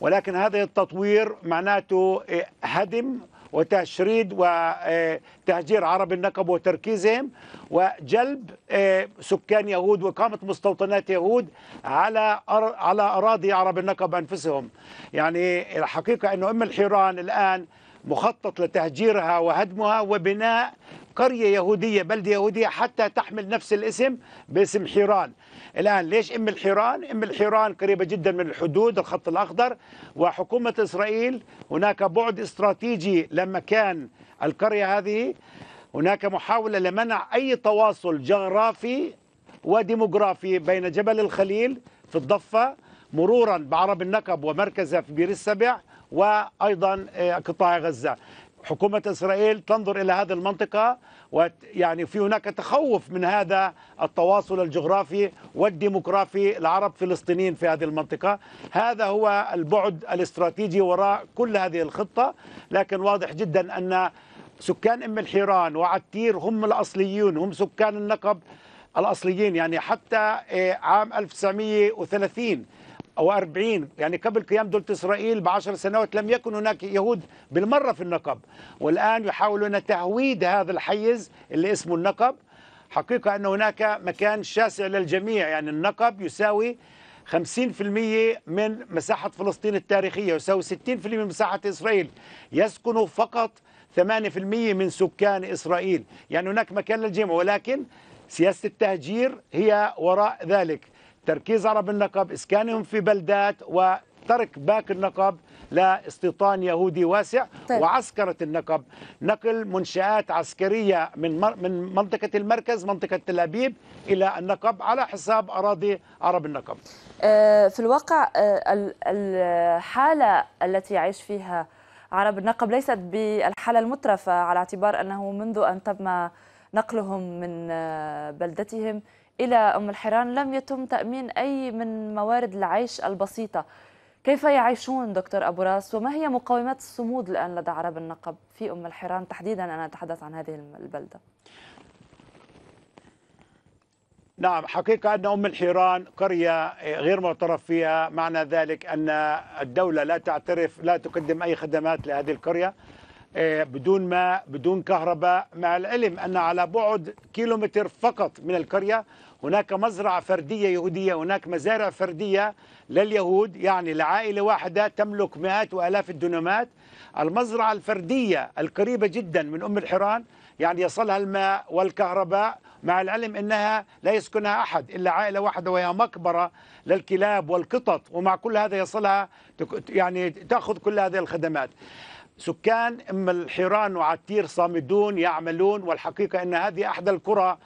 ولكن هذا التطوير معناته إيه، هدم وتشريد وتهجير إيه، عرب النقب وتركيزهم وجلب إيه، سكان يهود وإقامة مستوطنات يهود على على أراضي عرب النقب أنفسهم يعني الحقيقة أنه أم الحيران الآن مخطط لتهجيرها وهدمها وبناء قرية يهودية بلدة يهودية حتى تحمل نفس الاسم باسم حيران الآن ليش أم الحيران؟ أم الحيران قريبة جدا من الحدود الخط الأخضر وحكومة إسرائيل هناك بعد استراتيجي لما كان القرية هذه هناك محاولة لمنع أي تواصل جغرافي وديموغرافي بين جبل الخليل في الضفة مرورا بعرب النقب ومركزها في بير السبع وأيضا آه، قطاع غزة حكومة إسرائيل تنظر إلى هذه المنطقة ويعني في هناك تخوف من هذا التواصل الجغرافي والديموغرافي العرب فلسطينيين في هذه المنطقة هذا هو البعد الاستراتيجي وراء كل هذه الخطة لكن واضح جدا أن سكان أم الحيران وعتير هم الأصليون هم سكان النقب الأصليين يعني حتى إيه، عام 1930 أو 40 يعني قبل قيام دولة إسرائيل بعشر سنوات لم يكن هناك يهود بالمرة في النقب والآن يحاولون تهويد هذا الحيز اللي اسمه النقب حقيقة أن هناك مكان شاسع للجميع يعني النقب يساوي 50% من مساحة فلسطين التاريخية يساوي 60% من مساحة إسرائيل يسكن فقط 8% من سكان إسرائيل يعني هناك مكان للجميع ولكن سياسة التهجير هي وراء ذلك تركيز عرب النقب إسكانهم في بلدات و ترك باك النقب لاستيطان يهودي واسع طيب. وعسكرة النقب نقل منشآت عسكرية من مر... من منطقة المركز منطقة تل أبيب إلى النقب على حساب أراضي عرب النقب آه، في الواقع آه، الحالة التي يعيش فيها عرب النقب ليست بالحالة المترفة على اعتبار أنه منذ أن تم نقلهم من آه، بلدتهم إلى أم الحيران لم يتم تأمين أي من موارد العيش البسيطة كيف يعيشون دكتور أبو راس وما هي مقاومات الصمود الآن لدى عرب النقب في أم الحيران تحديدا أنا أتحدث عن هذه البلدة نعم حقيقة أن أم الحيران قرية غير معترف فيها معنى ذلك أن الدولة لا تعترف لا تقدم أي خدمات لهذه القرية إيه، بدون ماء بدون كهرباء مع العلم أن على بعد كيلومتر فقط من القرية هناك مزرعة فردية يهودية هناك مزارع فردية لليهود يعني لعائلة واحدة تملك مئات وآلاف الدنمات المزرعة الفردية القريبة جدا من أم الحيران يعني يصلها الماء والكهرباء مع العلم أنها لا يسكنها أحد إلا عائلة واحدة وهي مقبرة للكلاب والقطط ومع كل هذا يصلها يعني تأخذ كل هذه الخدمات سكان أم الحيران وعتير صامدون يعملون والحقيقة أن هذه أحد القرى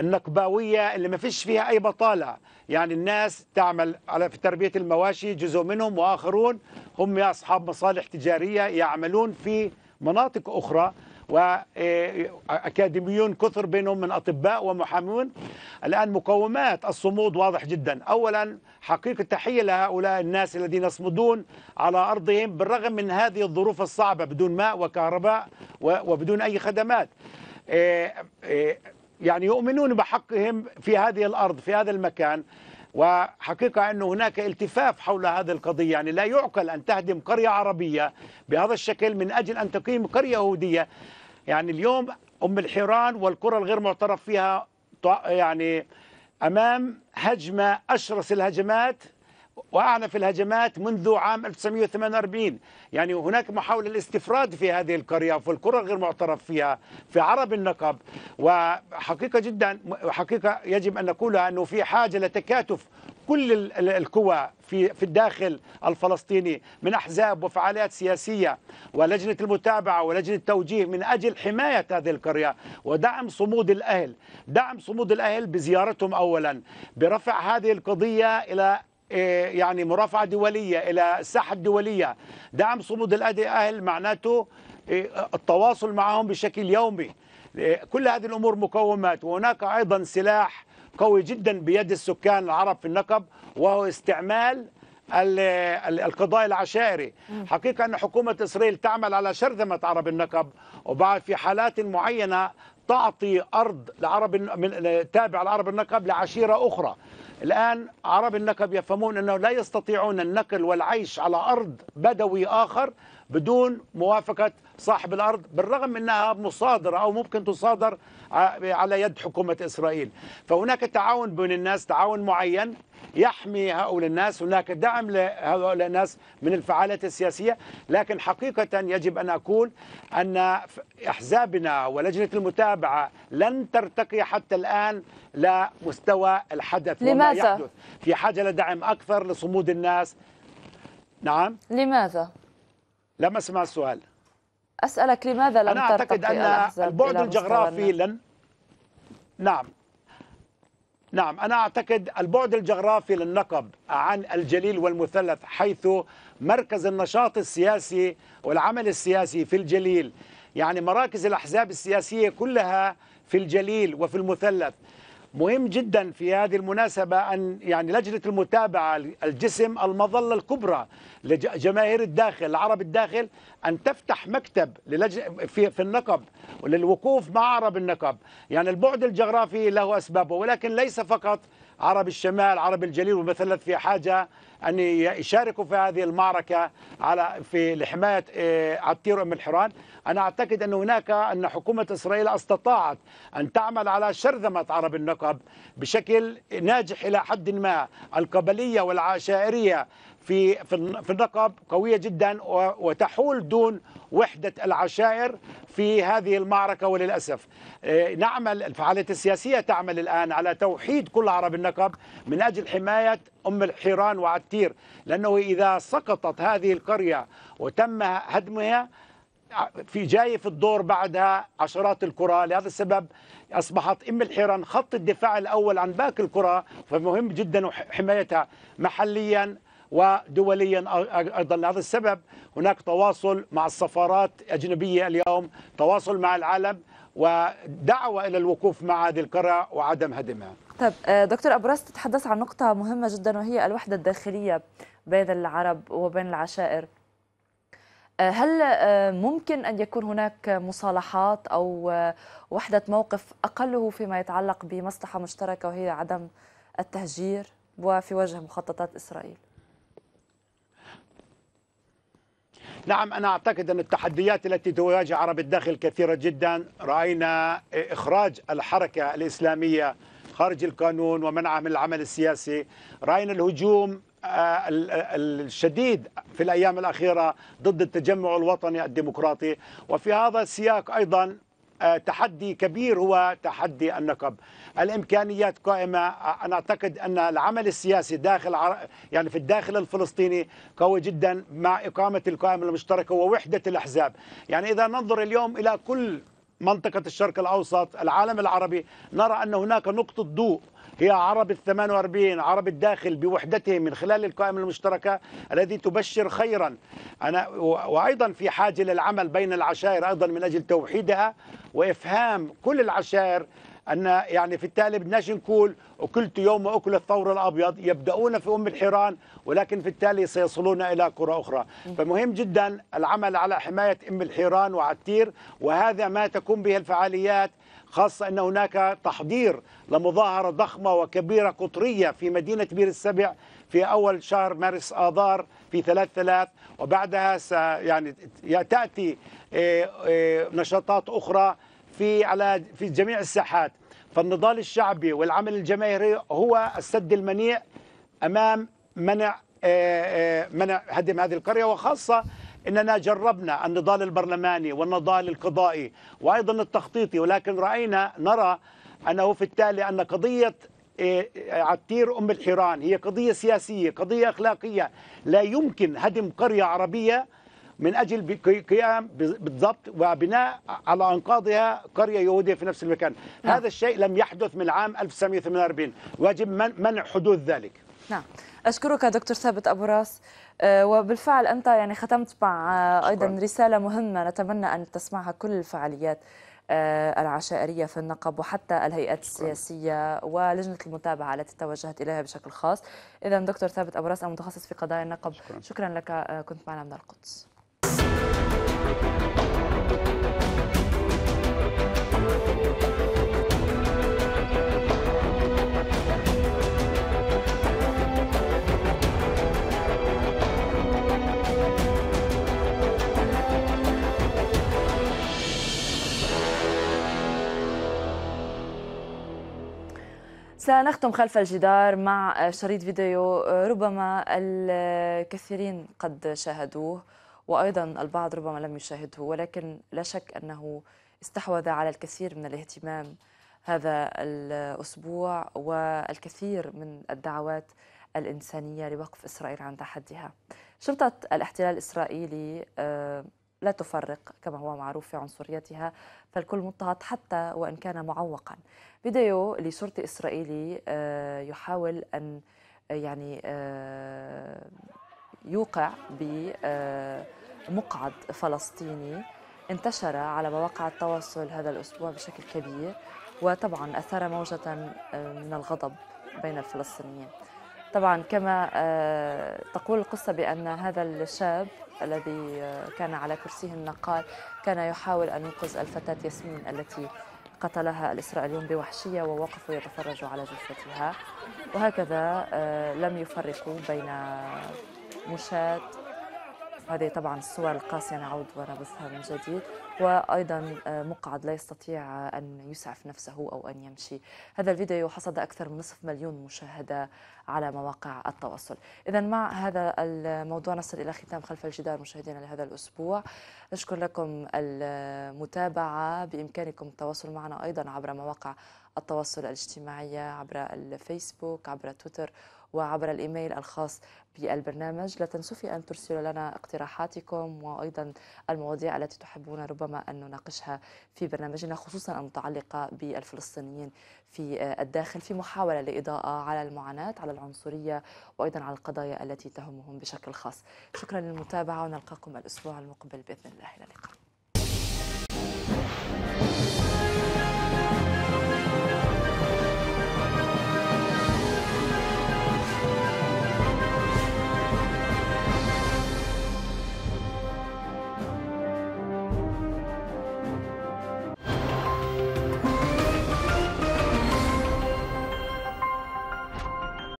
النقباوية اللي ما فيش فيها أي بطالة يعني الناس تعمل على في تربية المواشي جزء منهم وآخرون هم أصحاب مصالح تجارية يعملون في مناطق أخرى وأكاديميون إيه، كثر بينهم من أطباء ومحامون الآن مقومات الصمود واضح جدا أولا حقيقة تحية لهؤلاء الناس الذين يصمدون على أرضهم بالرغم من هذه الظروف الصعبة بدون ماء وكهرباء وبدون أي خدمات إيه، إيه، يعني يؤمنون بحقهم في هذه الأرض في هذا المكان وحقيقة أن هناك التفاف حول هذه القضية يعني لا يعقل أن تهدم قرية عربية بهذا الشكل من أجل أن تقيم قرية يهودية يعني اليوم أم الحيران والقرى الغير معترف فيها يعني أمام هجمة أشرس الهجمات وأعلى في الهجمات منذ عام 1948 يعني هناك محاولة الاستفراد في هذه القرية في القرى غير معترف فيها في عرب النقب وحقيقة جدا حقيقة يجب أن نقولها أنه في حاجة لتكاتف كل القوى في في الداخل الفلسطيني من احزاب وفعاليات سياسيه ولجنه المتابعه ولجنه التوجيه من اجل حمايه هذه القريه ودعم صمود الاهل، دعم صمود الاهل بزيارتهم اولا، برفع هذه القضيه الى إيه، يعني مرافعه دوليه الى الساحه الدوليه دعم صمود الاهل معناته إيه، التواصل معهم بشكل يومي إيه، كل هذه الامور مقومات وهناك ايضا سلاح قوي جدا بيد السكان العرب في النقب وهو استعمال القضاء العشائري حقيقة أن حكومة إسرائيل تعمل على شرذمة عرب النقب وبعد في حالات معينة تعطي أرض لعرب تابع لعرب النقب لعشيرة أخرى الآن عرب النقب يفهمون أنه لا يستطيعون النقل والعيش على أرض بدوي آخر بدون موافقة صاحب الأرض بالرغم من أنها مصادرة أو ممكن تصادر على يد حكومة إسرائيل فهناك تعاون بين الناس تعاون معين يحمي هؤلاء الناس هناك دعم لهؤلاء الناس من الفعاليات السياسية لكن حقيقة يجب أن أقول أن أحزابنا ولجنة المتابعة لن ترتقي حتى الآن لمستوى الحدث لماذا؟ وما يحدث في حاجة لدعم أكثر لصمود الناس نعم لماذا؟ لم اسمع السؤال اسالك لماذا لم أنا أعتقد أن البعد الجغرافي لن نعم نعم أنا أعتقد البعد الجغرافي للنقب عن الجليل والمثلث حيث مركز النشاط السياسي والعمل السياسي في الجليل يعني مراكز الأحزاب السياسية كلها في الجليل وفي المثلث مهم جدا في هذه المناسبة أن يعني لجنة المتابعة الجسم المظلة الكبرى لجماهير الداخل عرب الداخل أن تفتح مكتب للجنة في, في النقب وللوقوف مع عرب النقب يعني البعد الجغرافي له أسبابه ولكن ليس فقط عرب الشمال عرب الجليل ومثلت في حاجة أن يشاركوا في هذه المعركة على في لحماية آه، عتير أم الحران أنا أعتقد أن هناك أن حكومة إسرائيل استطاعت أن تعمل على شرذمة عرب النقب بشكل ناجح إلى حد ما القبلية والعشائرية في في في النقب قويه جدا وتحول دون وحده العشائر في هذه المعركه وللاسف إيه، نعمل الفعاليات السياسيه تعمل الان على توحيد كل عرب النقب من اجل حمايه ام الحيران وعتير لانه اذا سقطت هذه القريه وتم هدمها في جاي في الدور بعدها عشرات الكرة لهذا السبب أصبحت أم الحيران خط الدفاع الأول عن باقي الكرة فمهم جدا حمايتها محليا ودوليا أيضا لهذا السبب هناك تواصل مع السفارات الأجنبية اليوم تواصل مع العالم ودعوة إلى الوقوف مع هذه القرى وعدم هدمها طيب آه، دكتور ابرز تتحدث عن نقطة مهمة جدا وهي الوحدة الداخلية بين العرب وبين العشائر آه، هل آه، ممكن أن يكون هناك مصالحات أو وحدة موقف أقله فيما يتعلق بمصلحة مشتركة وهي عدم التهجير وفي وجه مخططات إسرائيل؟ نعم أنا أعتقد أن التحديات التي تواجه عرب الداخل كثيرة جدا رأينا إخراج الحركة الإسلامية خارج القانون ومنعها من العمل السياسي رأينا الهجوم آه، الشديد في الأيام الأخيرة ضد التجمع الوطني الديمقراطي وفي هذا السياق أيضا آه، تحدي كبير هو تحدي النقب الامكانيات قائمه آه، انا اعتقد ان العمل السياسي داخل يعني في الداخل الفلسطيني قوي جدا مع اقامه القائمه المشتركه ووحده الاحزاب يعني اذا ننظر اليوم الى كل منطقة الشرق الأوسط العالم العربي نرى أن هناك نقطة ضوء هي عرب ال 48 عرب الداخل بوحدتهم من خلال القائمة المشتركة الذي تبشر خيرا أنا وأيضا في حاجة للعمل بين العشائر أيضا من أجل توحيدها وإفهام كل العشائر ان يعني في التالي بدناش نقول اكلت يوم اكل الثور الابيض يبداون في ام الحيران ولكن في التالي سيصلون الى كرة اخرى فمهم جدا العمل على حمايه ام الحيران وعتير وهذا ما تقوم به الفعاليات خاصة أن هناك تحضير لمظاهرة ضخمة وكبيرة قطرية في مدينة بير السبع في أول شهر مارس آذار في ثلاث ثلاث وبعدها يعني تأتي آه، آه، نشاطات أخرى في على في جميع الساحات فالنضال الشعبي والعمل الجماهيري هو السد المنيع أمام منع آه، منع هدم هذه القرية وخاصة إننا جربنا النضال البرلماني والنضال القضائي وأيضا التخطيطي ولكن رأينا نرى أنه في التالي أن قضية إيه، إيه، عتير أم الحيران هي قضية سياسية قضية أخلاقية لا يمكن هدم قرية عربية من أجل قيام بالضبط وبناء على أنقاضها قرية يهودية في نفس المكان نعم. هذا الشيء لم يحدث من عام 1948 واجب منع حدوث ذلك نعم أشكرك دكتور ثابت أبو راس آه، وبالفعل أنت يعني ختمت مع آه، أيضا شكرا. رسالة مهمة نتمنى أن تسمعها كل الفعاليات آه، العشائرية في النقب وحتى الهيئات السياسية ولجنة المتابعة التي توجهت إليها بشكل خاص إذا دكتور ثابت أبو راس المتخصص في قضايا النقب شكرا, شكرا لك كنت معنا من القدس سنختم خلف الجدار مع شريط فيديو آه، ربما الكثيرين قد شاهدوه وأيضا البعض ربما لم يشاهده ولكن لا شك أنه استحوذ على الكثير من الاهتمام هذا الأسبوع والكثير من الدعوات الإنسانية لوقف إسرائيل عن تحديها شرطة الاحتلال الإسرائيلي آه، لا تفرق كما هو معروف في عنصريتها فالكل مضطهد حتى وإن كان معوقا فيديو لشرطي إسرائيلي آه، يحاول أن آه، يعني آه، يوقع بمقعد فلسطيني انتشر على مواقع التواصل هذا الأسبوع بشكل كبير وطبعا أثار موجة من الغضب بين الفلسطينيين طبعا كما تقول القصة بأن هذا الشاب الذي كان على كرسيه النقال كان يحاول أن ينقذ الفتاة ياسمين التي قتلها الإسرائيليون بوحشية ووقفوا يتفرجوا على جثتها وهكذا آه، لم يفرقوا بين مشاة هذه طبعا الصور القاسية نعود ونبثها من جديد وأيضا آه، مقعد لا يستطيع أن يسعف نفسه أو أن يمشي هذا الفيديو حصد أكثر من نصف مليون مشاهدة على مواقع التواصل إذا مع هذا الموضوع نصل إلى ختام خلف الجدار مشاهدينا لهذا الأسبوع نشكر لكم المتابعة بإمكانكم التواصل معنا أيضا عبر مواقع التواصل الاجتماعية عبر الفيسبوك عبر تويتر وعبر الإيميل الخاص بالبرنامج لا تنسوا في أن ترسلوا لنا اقتراحاتكم وأيضا المواضيع التي تحبون ربما أن نناقشها في برنامجنا خصوصا المتعلقة بالفلسطينيين في الداخل في محاولة لإضاءة على المعاناة على العنصرية وأيضا على القضايا التي تهمهم بشكل خاص شكرا للمتابعة ونلقاكم الأسبوع المقبل بإذن الله إلى اللقاء